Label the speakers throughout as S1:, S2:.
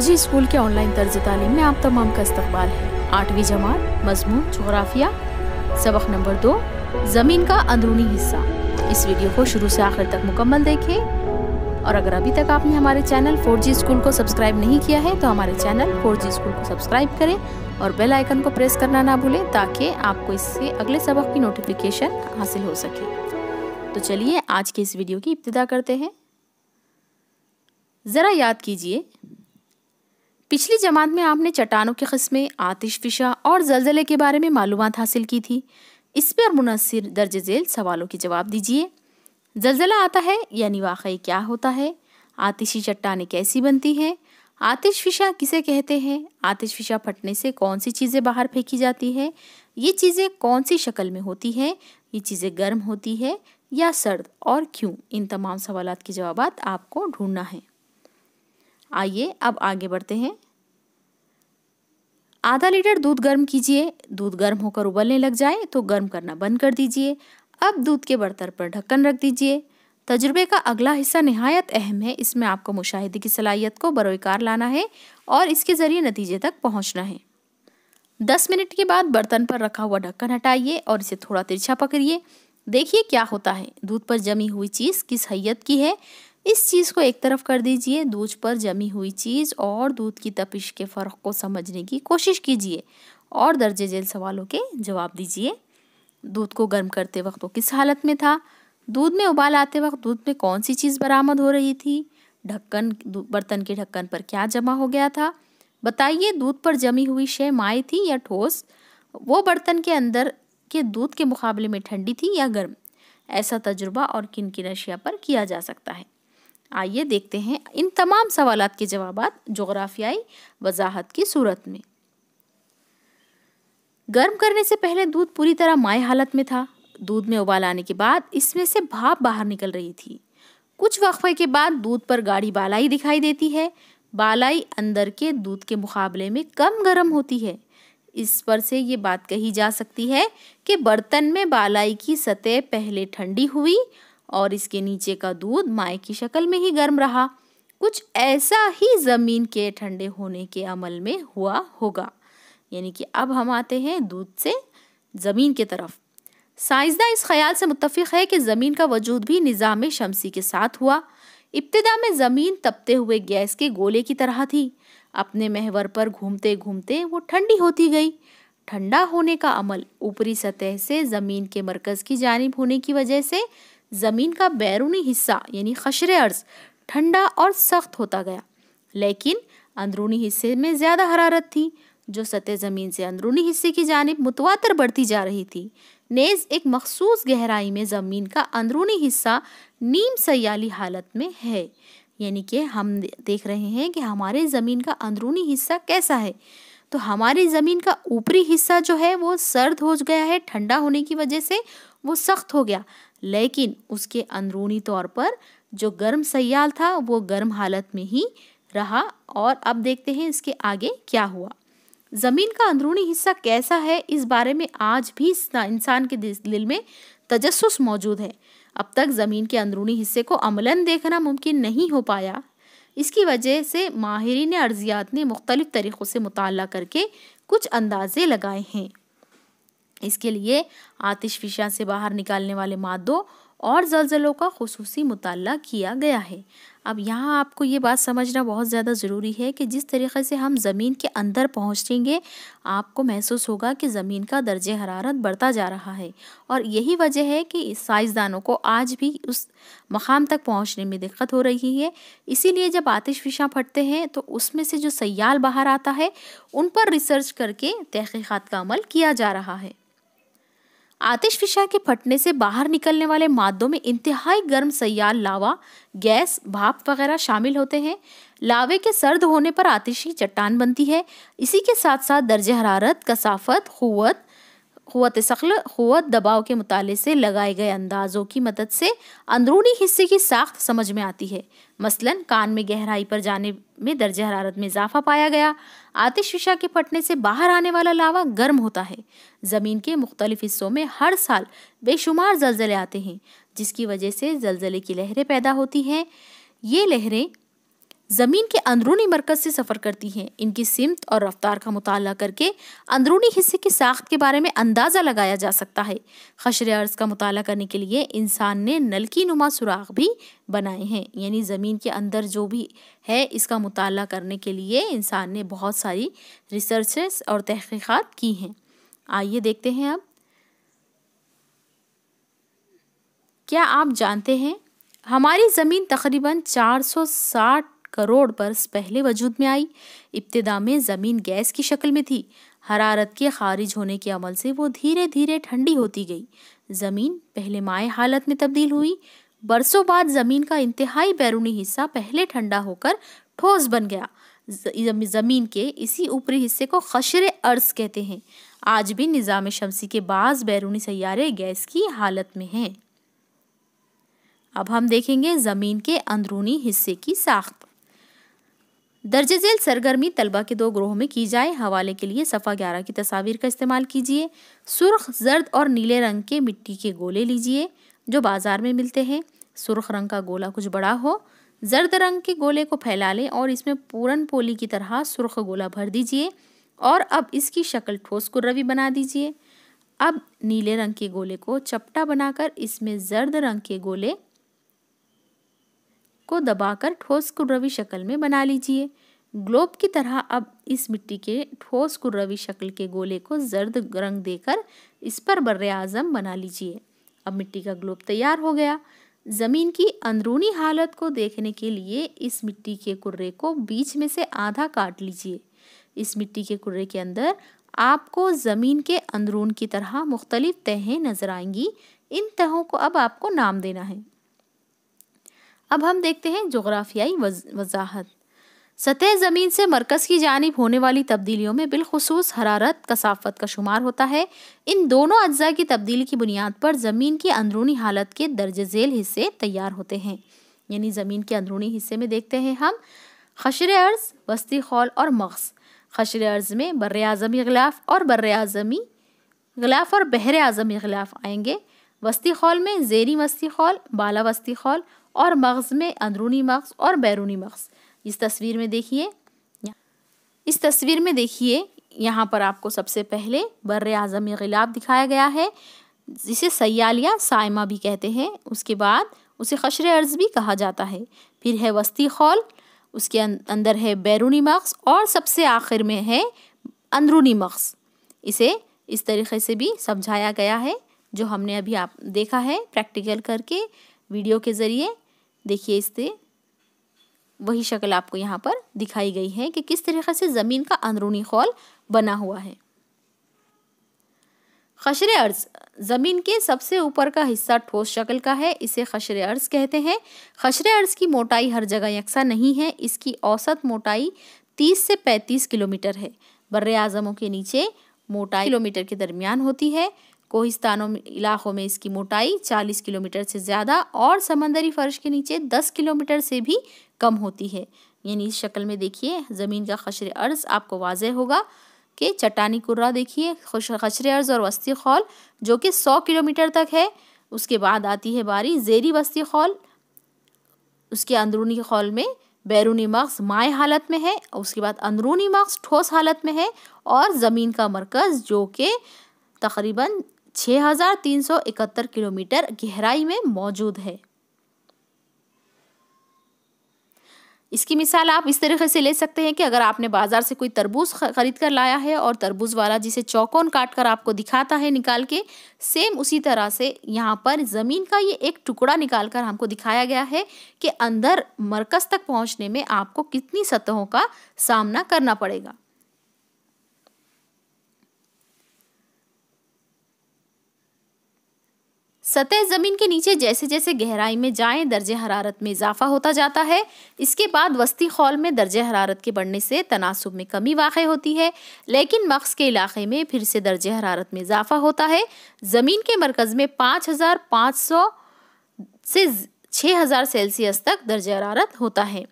S1: जी school के online तर्ज तालीम में आप तमाम का इस्तेमाल है आठवीं जमात मजमून जोग्राफिया सबक नंबर दो ज़मीन का अंदरूनी हिस्सा इस वीडियो को शुरू से आखिर तक मुकम्मल देखें और अगर अभी तक आपने हमारे चैनल 4G स्कूल को सब्सक्राइब नहीं किया है तो हमारे चैनल 4G स्कूल को सब्सक्राइब करें और बेल आइकन को प्रेस करना ना भूलें ताकि आपको इससे अगले सबक की नोटिफिकेशन हासिल हो सके तो चलिए आज के इस वीडियो की इब्तदा करते हैं ज़रा याद कीजिए पिछली जमात में आपने चट्टानों की कस्में फिशा और जलजले के बारे में मालूम हासिल की थी इस पर मुनसर दर्ज झेल सवालों के जवाब दीजिए जलजला आता है यानी वाकई क्या होता है आतिशी चट्टानें कैसी बनती हैं आतिश फिशा किसे कहते हैं आतिश फिशा फटने से कौन सी चीज़ें बाहर फेंकी जाती है ये चीज़ें कौन सी शक्ल में होती हैं ये चीज़ें गर्म होती है या सर्द और क्यों इन तमाम सवाल के जवाब आपको ढूंढना है आइए अब आगे बढ़ते हैं आधा लीटर दूध गर्म कीजिए दूध गर्म होकर उबलने लग जाए तो गर्म करना बंद कर दीजिए अब दूध के बर्तन पर ढक्कन रख दीजिए तजुर्बे का अगला हिस्सा नहायत अहम है इसमें आपको मुशाहिदे की सलाहियत को बरोकार लाना है और इसके ज़रिए नतीजे तक पहुंचना है दस मिनट के बाद बर्तन पर रखा हुआ ढक्कन हटाइए और इसे थोड़ा तिरछा पकड़िए देखिए क्या होता है दूध पर जमी हुई चीज़ किस हैत की है इस चीज़ को एक तरफ कर दीजिए दूध पर जमी हुई चीज़ और दूध की तपिश के फ़र्क को समझने की कोशिश कीजिए और दर्जे जेल सवालों के जवाब दीजिए दूध को गर्म करते वक्त वो किस हालत में था दूध में उबाल आते वक्त दूध में कौन सी चीज़ बरामद हो रही थी ढक्कन बर्तन के ढक्कन पर क्या जमा हो गया था बताइए दूध पर जमी हुई शय माए थी या ठोस वो बर्तन के अंदर के दूध के मुकाबले में ठंडी थी या गर्म ऐसा तजुर्बा और किन किन अशिया पर किया जा सकता है आइए देखते हैं इन तमाम सवाल के जवाब जोग्राफियाई वजाहत की सूरत में गर्म करने से पहले दूध पूरी तरह माय हालत में था दूध में उबाल आने के बाद इसमें से भाप बाहर निकल रही थी कुछ वक्फे के बाद दूध पर गाढ़ी बालाई दिखाई देती है बालाई अंदर के दूध के मुकाबले में कम गर्म होती है इस पर से ये बात कही जा सकती है कि बर्तन में बालाई की सतह पहले ठंडी हुई और इसके नीचे का दूध माए की शक्ल में ही गर्म रहा कुछ ऐसा ही ज़मीन के ठंडे होने के अमल में हुआ होगा यानी कि अब हम आते हैं दूध से ज़मीन के तरफ साइंसदा इस ख्याल से मुतफ़ है कि ज़मीन का वजूद भी निज़ाम शमसी के साथ हुआ इब्तदा में ज़मीन तपते हुए गैस के गोले की तरह थी अपने महवर पर घूमते घूमते वो ठंडी होती गई ठंडा होने का अमल ऊपरी सतह से ज़मीन के मरकज़ की जानब होने की वजह से ज़मीन का बैरूनी हिस्सा यानी ख़शरे अर्ज ठंडा और सख्त होता गया लेकिन अंदरूनी हिस्से में ज़्यादा हरारत थी जो सतह ज़मीन से अंदरूनी हिस्से की जानब मुतवातर बढ़ती जा रही थी नेज़ एक मखसूस गहराई में ज़मीन का अंदरूनी हिस्सा नीम सयाली हालत में है यानी कि हम देख रहे हैं कि हमारे ज़मीन का अंदरूनी हिस्सा कैसा है तो हमारी ज़मीन का ऊपरी हिस्सा जो है वो सर्द हो गया है ठंडा होने की वजह से वो सख्त हो गया लेकिन उसके अंदरूनी तौर पर जो गर्म सयाल था वो गर्म हालत में ही रहा और अब देखते हैं इसके आगे क्या हुआ ज़मीन का अंदरूनी हिस्सा कैसा है इस बारे में आज भी इंसान के दिल में तजस मौजूद है अब तक ज़मीन के अंदरूनी हिस्से को अमलन देखना मुमकिन नहीं हो पाया इसकी वजह से माहरीन अर्जियात ने मुख्तलिफ़ तरीक़ों से मुताल करके कुछ अंदाज़े लगाए हैं इसके लिए आतिश फिशा से बाहर निकालने वाले मादों और जलजलों का खसूसी मुताल किया गया है अब यहाँ आपको ये बात समझना बहुत ज़्यादा ज़रूरी है कि जिस तरीके से हम ज़मीन के अंदर पहुँचेंगे आपको महसूस होगा कि ज़मीन का दर्ज हरारत बढ़ता जा रहा है और यही वजह है कि साइंसदानों को आज भी उस मकाम तक पहुँचने में दिक्कत हो रही है इसीलिए जब आतिश फिशा फटते हैं तो उसमें से जो सयाल बाहर आता है उन पर रिसर्च करके तहकीक़ात का अमल किया जा रहा है आतिश फिशा के फटने से बाहर निकलने वाले मादों में इंतहाई गर्म सयाल लावा गैस भाप वगैरह शामिल होते हैं लावे के सर्द होने पर आतिशी चट्टान बनती है इसी के साथ साथ दर्ज हरारत कसाफत क़ुत क़वत शक्ल क़वत दबाव के मुताले से लगाए गए अंदाज़ों की मदद से अंदरूनी हिस्से की साख्त समझ में आती है मसलन कान में गहराई पर जाने में दर्ज हरारत में इजाफा पाया गया आतिश फिशा के फटने से बाहर आने वाला लावा गर्म होता है ज़मीन के मुख्तलिफ हिस्सों में हर साल बेशुमार जलजले आते हैं जिसकी वजह से जलजले की लहरें पैदा होती हैं ये लहरें ज़मीन के अंदरूनी मरकज़ से सफ़र करती हैं इनकी सिमत और रफ्तार का मुताल करके अंदरूनी हिस्से की साख्त के बारे में अंदाज़ा लगाया जा सकता है खशर अर्ज़ का मुताल करने के लिए इंसान ने नलकी नुमा सुराख भी बनाए हैं यानी ज़मीन के अंदर जो भी है इसका मुताल करने के लिए इंसान ने बहुत सारी रिसर्चेस और तहकीक़ात की हैं आइए देखते हैं अब क्या आप जानते हैं हमारी ज़मीन तकरीबन साठ करोड़ बरस पहले वजूद में आई इब्तदा में ज़मीन गैस की शक्ल में थी हरारत के खारिज होने के अमल से वो धीरे धीरे ठंडी होती गई ज़मीन पहले माए हालत में तब्दील हुई बरसों बाद ज़मीन का इंतहाई बैरूनी हिस्सा पहले ठंडा होकर ठोस बन गया ज़मीन के इसी ऊपरी हिस्से को खशर अर्स कहते हैं आज भी निज़ाम शमसी के बाद बैरूनी सैारे गैस की हालत में हैं अब हम देखेंगे ज़मीन के अंदरूनी हिस्से की साख्त दर्ज झेल सरगर्मी तलबा के दो ग्रोहों में की जाए हवाले के लिए सफ़ा ग्यारह की तस्वीर का इस्तेमाल कीजिए सुर्ख जर्द और नीले रंग के मिट्टी के गोले लीजिए जो बाज़ार में मिलते हैं सुर्ख रंग का गोला कुछ बड़ा हो जर्द रंग के गोले को फैला लें और इसमें पूरन पोली की तरह सुर्ख गोला भर दीजिए और अब इसकी शक्ल ठोस कुर्रवी बना दीजिए अब नीले रंग के गोले को चपटा बनाकर इसमें जर्द रंग के गोले को दबाकर ठोस कुर्रवी शक्ल में बना लीजिए ग्लोब की तरह अब इस मिट्टी के ठोस कुर्रवी शक्ल के गोले को जर्द रंग देकर इस पर बर्र आजम बना लीजिए अब मिट्टी का ग्लोब तैयार हो गया ज़मीन की अंदरूनी हालत को देखने के लिए इस मिट्टी के कुर्रे को बीच में से आधा काट लीजिए इस मिट्टी के कुर्रे के अंदर आपको ज़मीन के अंदरून की तरह मुख्तलिफ तहें नज़र आएंगी इन तहों को अब आपको नाम देना है अब हम देखते हैं जोग्राफियाई वजाहत सतह ज़मीन से मरकज़ की जानब होने वाली तब्दीलियों में बिलखसूस हरारत कसाफत का शुमार होता है इन दोनों अज्जा की तब्दीली की बुनियाद पर ज़मीन की अंदरूनी हालत के दर्ज झेल हिस्से तैयार होते हैं यानी ज़मीन के अंदरूनी हिस्से में देखते हैं हम खशर अर्ज़ वस्ती खौल और मक्स खशर अर्ज़ में बर अज़मी गलाफ़ और बर अज़मी गलाफ और बहर अज़मी गलाफ आएंगे वस्ती खौल में जेरी वस्ती खौल बाला वस्ती खौल और मग़ज़ में अंदरूनी मग़ज़ और बैरूनी मग़ज़ इस तस्वीर में देखिए इस तस्वीर में देखिए यहाँ पर आपको सबसे पहले बर अज़म गिलाब दिखाया गया है जिसे सयाल या साइमा भी कहते हैं उसके बाद उसे खशर अर्ज़ भी कहा जाता है फिर है वस्ती खौल उसके अं- अंदर है बैरूनी मग़ज़ और सबसे आखिर में है अंदरूनी मग़ज़ इसे इस तरीके से भी समझाया गया है जो हमने अभी आप देखा है प्रैक्टिकल करके वीडियो के ज़रिए देखिए इससे वही शक्ल आपको यहाँ पर दिखाई गई है कि किस तरीके से ज़मीन का अंदरूनी खोल बना हुआ है खशरे अर्ज ज़मीन के सबसे ऊपर का हिस्सा ठोस शक्ल का है इसे खशरे अर्ज कहते हैं खशरे अर्ज की मोटाई हर जगह यकसा नहीं है इसकी औसत मोटाई 30 से 35 किलोमीटर है बर्र आज़मों के नीचे मोटाई किलोमीटर के दरमियान होती है कोहिस्तानों इलाकों में इसकी मोटाई 40 किलोमीटर से ज़्यादा और समंदरी फर्श के नीचे 10 किलोमीटर से भी कम होती है यानी इस शक्ल में देखिए ज़मीन का खशर अर्ज़ आपको वाज होगा कि चट्टानी कुर्रा देखिए खशर अर्ज़ और वस्ती खौल जो कि सौ किलोमीटर तक है उसके बाद आती है बारी जेरी वस्ती खौल उसके अंदरूनी खौल में बैरूनी मक्स माए हालत में है और उसके बाद अंदरूनी मक्स ठोस हालत में है और ज़मीन का मरकज़ जो कि तकरीबन 6,371 किलोमीटर गहराई में मौजूद है इसकी मिसाल आप इस तरीके से ले सकते हैं कि अगर आपने बाज़ार से कोई तरबूज ख़रीद कर लाया है और तरबूज वाला जिसे चौकोन काट कर आपको दिखाता है निकाल के सेम उसी तरह से यहाँ पर ज़मीन का ये एक टुकड़ा निकाल कर हमको दिखाया गया है कि अंदर मरकज़ तक पहुँचने में आपको कितनी सतहों का सामना करना पड़ेगा सतह ज़मीन के नीचे जैसे जैसे गहराई में जाएं दर्ज हरारत में इजाफा होता जाता है इसके बाद वस्ती खौल में दर्ज हरारत के बढ़ने से तनासब में कमी वाक़ होती है लेकिन मक्स के इलाके में फिर से दर्ज हरारत में इजाफा होता है ज़मीन के मरकज़ में पाँच हज़ार पाँच सौ से छः हज़ार सेल्सियस तक दर्ज हरारत होता है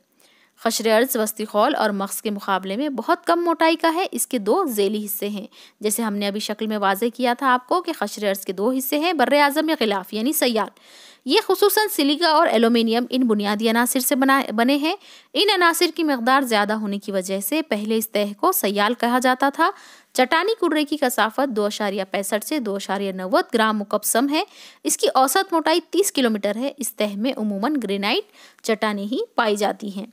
S1: खशर अर्ज वस्ती खौल और मक्स के मुकाबले में बहुत कम मोटाई का है इसके दो जेली हिस्से हैं जैसे हमने अभी शक्ल में वाजे किया था आपको कि खशर अर्ज के दो हिस्से हैं बर अज़म या खिलाफ यानी सयाल ये खसूस सिलिका और एलोमिनियम इन बुनियादी अनासर से बना बने हैं इन अनासर की मकदार ज़्यादा होने की वजह से पहले इस तह को सयाल कहा जाता था चटानी कुर्रे की कसाफत दो अशारिया पैंसठ से दो अशारिया नव्वत ग्राम मुकबसम है इसकी औसत मोटाई तीस किलोमीटर है इस तह में उमूमन ग्रेनाइट चटाने ही पाई जाती हैं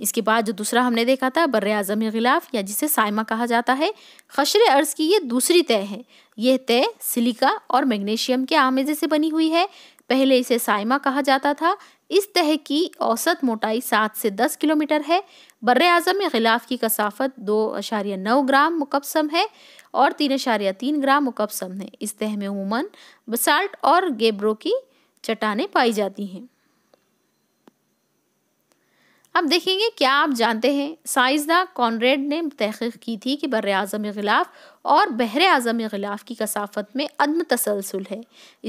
S1: इसके बाद जो दूसरा हमने देखा था बर अजम गिलाफ या जिसे साइमा कहा जाता है खशर अर्ज की ये दूसरी तय है यह तय सिलिका और मैग्नीशियम के आमेजे से बनी हुई है पहले इसे साइमा कहा जाता था इस तह की औसत मोटाई सात से दस किलोमीटर है बर आजम गिलाफ की कसाफत दो अशारिया नौ ग्राम मुकबसम है और तीन अशारिया तीन ग्राम मुकबसम है इस तह में उमूमन बसाल्ट और गेब्रो की चट्टाने पाई जाती हैं अब देखेंगे क्या आप जानते हैं साइजदा कॉनरेड ने तहकीक की थी कि बर अजम ख़िलाफ़ और बहर अजम ख़िलाफ़ की कसाफत में अदम तसलसल है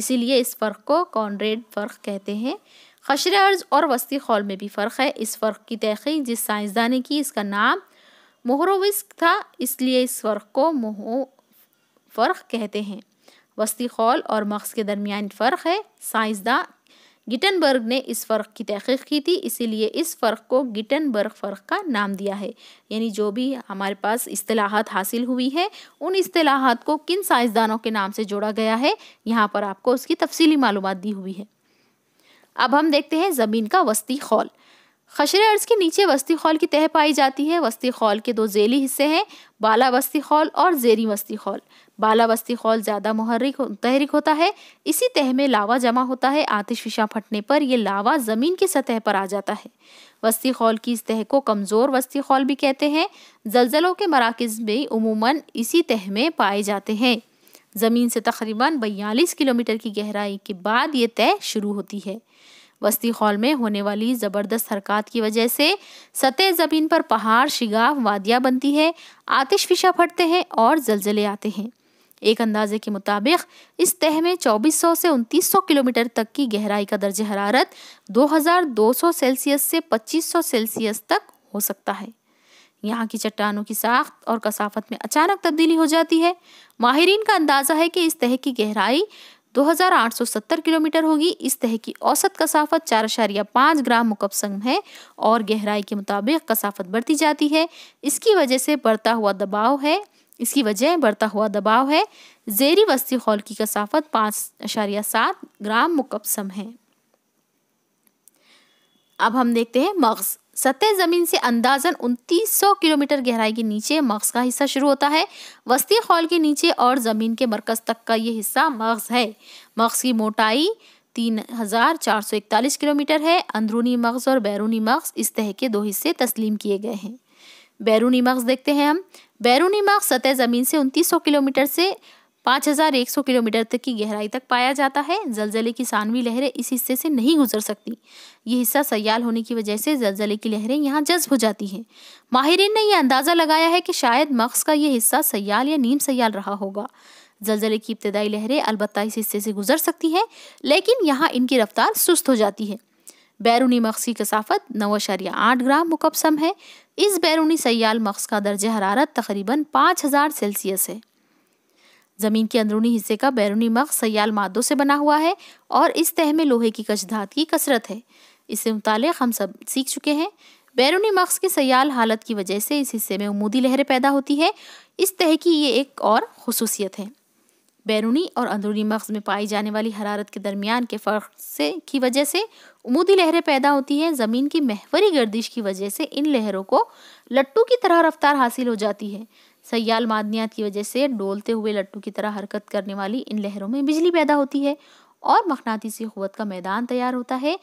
S1: इसीलिए इस फ़र्क को कॉनरेड फ़र्क कहते हैं खशर अर्ज और वस्ती खौल में भी फ़र्क है इस फ़र्क की तहकीक जिस साइंसदान ने की इसका नाम मोहरोविस्क था इसलिए इस फ़र्क को मोह फ़र्क कहते हैं वस्ती खौल और मक्स के दरमियान फ़र्क है साइंसदा गिटनबर्ग ने इस फ़र्क की तहकीक की थी इसीलिए इस फ़र्क को गिटनबर्ग फ़र्क का नाम दिया है यानी जो भी हमारे पास असलाहत हासिल हुई है उन असलाहत को किन साइंसदानों के नाम से जोड़ा गया है यहाँ पर आपको उसकी तफसली मालूम दी हुई है अब हम देखते हैं ज़मीन का वस्ती खौल खशरे अर्ज के नीचे वस्ती खौल की तह पाई जाती है वस्ती खौल के दो जेली हिस्से हैं बाला वस्ती खौल और जेरी वस्ती खौल बाला वस्ती खौल ज़्यादा मुहर्रिक तहरिक होता है इसी तह में लावा जमा होता है आतिश फिशा फटने पर यह लावा ज़मीन की सतह पर आ जाता है वस्ती खौल की इस तह को कमज़ोर वस्ती खौल भी कहते हैं जलजलों के मराकज़ में उमूमन इसी तह में पाए जाते हैं ज़मीन से तकरीबन बयालीस किलोमीटर की गहराई के बाद ये तय शुरू होती है वस्ती हॉल में होने वाली ज़बरदस्त हरकत की वजह से सतह ज़मीन पर पहाड़ शिगाव वादियां बनती है आतिश फिशा फटते हैं और जलजले आते हैं एक अंदाजे के मुताबिक इस तह में 2400 से 2900 किलोमीटर तक की गहराई का दर्ज हरारत 2200 सेल्सियस से 2500 सेल्सियस तक हो सकता है यहाँ की चट्टानों की साख्त और कसाफत में अचानक तब्दीली हो जाती है माहरीन का अंदाज़ा है कि इस तह की गहराई 2870 किलोमीटर होगी इस तह की औसत कसाफत चार अशारिया पाँच ग्राम मुकबसम है और गहराई के मुताबिक कसाफत बढ़ती जाती है इसकी वजह से बढ़ता हुआ दबाव है इसकी वजह बढ़ता हुआ दबाव है जेरी वस्ती हॉल की कसाफत पाँच अशारिया सात ग्राम मुकबसम है अब हम देखते हैं मगज़ सतह ज़मीन से अंदाजन उनतीस किलोमीटर गहराई के नीचे मग्ज़ का हिस्सा शुरू होता है वस्ती खौल के नीचे और ज़मीन के मरकज़ तक का ये हिस्सा मग्ज़ है मग्ज़ की मोटाई 3441 किलोमीटर है अंदरूनी मग्ज़ और बैरूनी मग्ज़ इस तह के दो हिस्से तस्लीम किए गए हैं बैरूनी मग्ज़ देखते हैं हम बैरूनी मग्ज़ सतह ज़मीन से उनतीस किलोमीटर से 5100 किलोमीटर तक की गहराई तक पाया जाता है जलजले की सानवी लहरें इस हिस्से से नहीं गुजर सकती ये हिस्सा सयाल होने की वजह से जलजले की लहरें यहाँ जज्ब हो जाती हैं माहरीन ने यह अंदाज़ा लगाया है कि शायद मक्स का यह हिस्सा सयाल या नीम सयाल रहा होगा जलजले की इब्तदाई लहरें अलबत्ता इस हिस्से से गुजर सकती हैं लेकिन यहाँ इनकी रफ्तार सुस्त हो जाती है बैरूनी मक्स की कसाफत नौ अशारिया आठ ग्राम मुकबसम है इस बैरूनी सयाल मक्स का दर्ज हरारत तकरीबन पाँच हज़ार सेल्सियस है ज़मीन के अंदरूनी हिस्से का बैरूनी मग सयाल मादों से बना हुआ है और इस तह में लोहे की कशधात की कसरत है इससे मुतल हम सब सीख चुके हैं बैरूनी मक्स की सयाल हालत की वजह से इस हिस्से में उमूदी लहरें पैदा होती है इस तह की ये एक और खसूसियत है बैरूनी और अंदरूनी मगज़ में पाई जाने वाली हरारत के दरमियान के फ़र्क से की वजह से उमूदी लहरें पैदा होती हैं ज़मीन की महवरी गर्दिश की वजह से इन लहरों को लट्टू की तरह रफ्तार हासिल हो जाती है सयाल मादनियात की वजह से डोलते हुए लट्टू की तरह हरकत करने वाली इन लहरों में बिजली पैदा होती है और मखनातीसी क़वत का मैदान तैयार होता है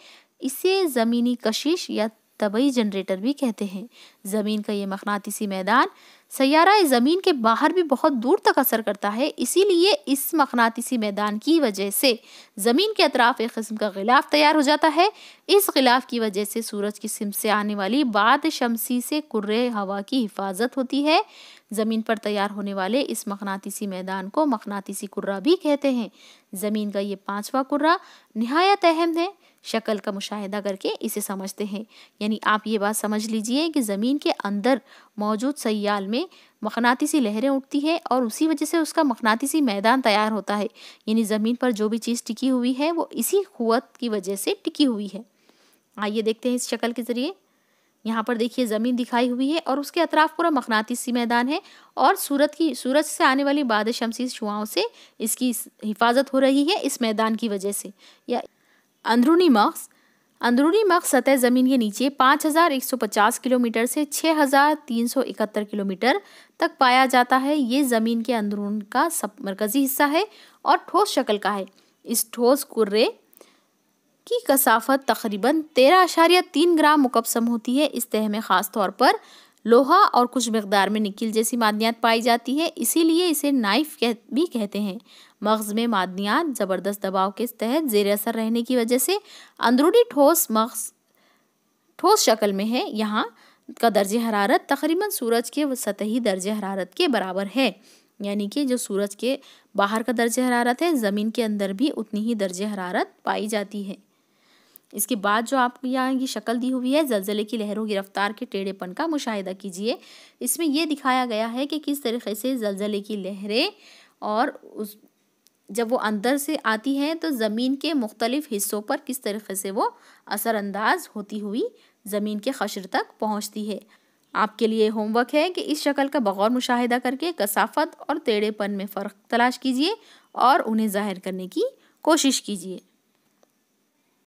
S1: इसे ज़मीनी कशिश या तबई जनरेटर भी कहते हैं ज़मीन का ये मखनातीसी मैदान सयारा ज़मीन के बाहर भी बहुत दूर तक असर करता है इसीलिए इस मखनातीसी मैदान की वजह से ज़मीन के अतराफ एक कस्म का गिलाफ तैयार हो जाता है इस गिलाफ की वजह से सूरज की सिम से आने वाली बाद शमसी से कुर्र हवा की हिफाजत होती है ज़मीन पर तैयार होने वाले इस मखनातीसी मैदान को मखनातीसी कुर्रा भी कहते हैं ज़मीन का ये पांचवा कुर्रा नहायत अहम है शक्ल का मुशाहिदा करके इसे समझते हैं यानी आप ये बात समझ लीजिए कि ज़मीन के अंदर मौजूद सयाल में मखनातीसी लहरें उठती है और उसी वजह से उसका मखनातीसी मैदान तैयार होता है यानी ज़मीन पर जो भी चीज़ टिकी हुई है वो इसी कुत की वजह से टिकी हुई है आइए देखते हैं इस शक्ल के ज़रिए यहाँ पर देखिए ज़मीन दिखाई हुई है और उसके अतराफ पूरा मखनातीसी मैदान है और सूरत की सूरज से आने वाली बाद शमसी छुआओं से इसकी हिफाजत हो रही है इस मैदान की वजह से या अंदरूनी मक्स अंदरूनी मक्स सतह ज़मीन के नीचे 5,150 किलोमीटर से 6,371 किलोमीटर तक पाया जाता है ये ज़मीन के अंदरून का सब मरकज़ी हिस्सा है और ठोस शक्ल का है इस ठोस कुर्रे की कसाफत तकरीबन तेरह अशारिया तीन ग्राम मुकबसम होती है इस तह में ख़ास तौर पर लोहा और कुछ मकदार में निकिल जैसी मादनियात पाई जाती है इसीलिए इसे नाइफ कह, भी कहते हैं मग़ में मादनियात ज़बरदस्त दबाव के तहत जेर असर रहने की वजह से अंदरूनी ठोस मग़ ठोस शक्ल में है यहाँ का दर्ज हरारत तकरीबन सूरज के सतही दर्ज हरारत के बराबर है यानी कि जो सूरज के बाहर का दर्ज हरारत है ज़मीन के अंदर भी उतनी ही दर्ज हरारत पाई जाती है इसके बाद जो आपको यहाँ की शक्ल दी हुई है जलजले की लहरों की रफ्तार के टेढ़ेपन का मुशाहिदा कीजिए इसमें यह दिखाया गया है कि किस तरीके से जलजले की लहरें और उस जब वो अंदर से आती हैं तो ज़मीन के मुख्तलिफ़ हिस्सों पर किस तरीके से वो असरानंदाज होती हुई ज़मीन के खशर तक पहुँचती है आपके लिए होमवर्क है कि इस शक्ल का बगौर मुशाहिदा करके कसाफत और टेढ़ेपन में फ़र्क तलाश कीजिए और उन्हें ज़ाहिर करने की कोशिश कीजिए